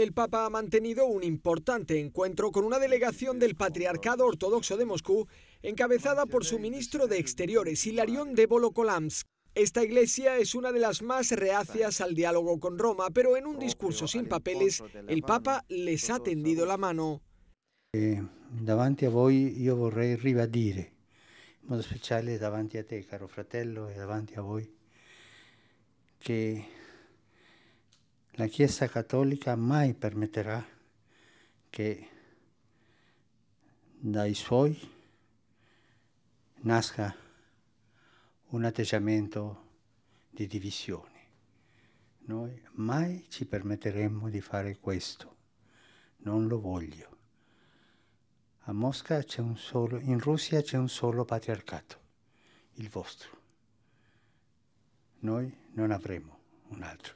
El Papa ha mantenido un importante encuentro con una delegación del Patriarcado Ortodoxo de Moscú, encabezada por su ministro de Exteriores, Hilarión de Volokolamsk. Esta iglesia es una de las más reacias al diálogo con Roma, pero en un discurso sin papeles, el Papa les ha tendido la mano. Eh, davanti a voi io vorrei ribadire, in modo speciale davanti a te, caro fratello, e davanti a voi, ...que... La Chiesa Cattolica mai permetterà che dai suoi nasca un atteggiamento di divisione. Noi mai ci permetteremmo di fare questo, non lo voglio. A Mosca c'è un solo, in Russia c'è un solo patriarcato, il vostro. Noi non avremo un altro.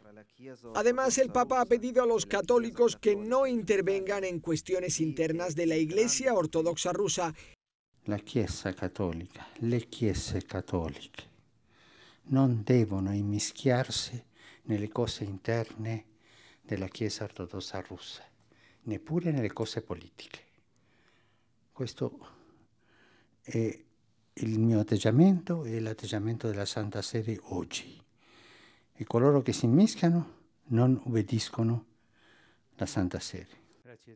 Además, el Papa ha pedido a los católicos que no intervengan en cuestiones internas de la Iglesia Ortodoxa rusa. La Chiesa cattolica, le Chiese cattoliche, non devono immischiarsi nelle cose interne della Chiesa Ortodossa russa, neppure nelle cose politiche. Questo è il mio atteggiamento e l'atteggiamento della Santa Sede oggi. coloro non la Santa Sede.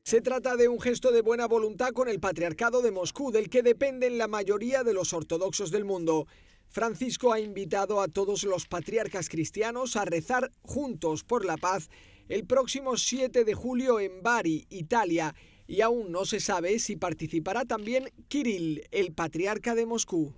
Se trata de un gesto de buena voluntad con el Patriarcado de Moscú, del que dependen la mayoría de los ortodoxos del mundo. Francisco ha invitado a todos los patriarcas cristianos a rezar juntos por la paz el próximo 7 de julio en Bari, Italia, y aún no se sabe si participará también Kirill, el patriarca de Moscú.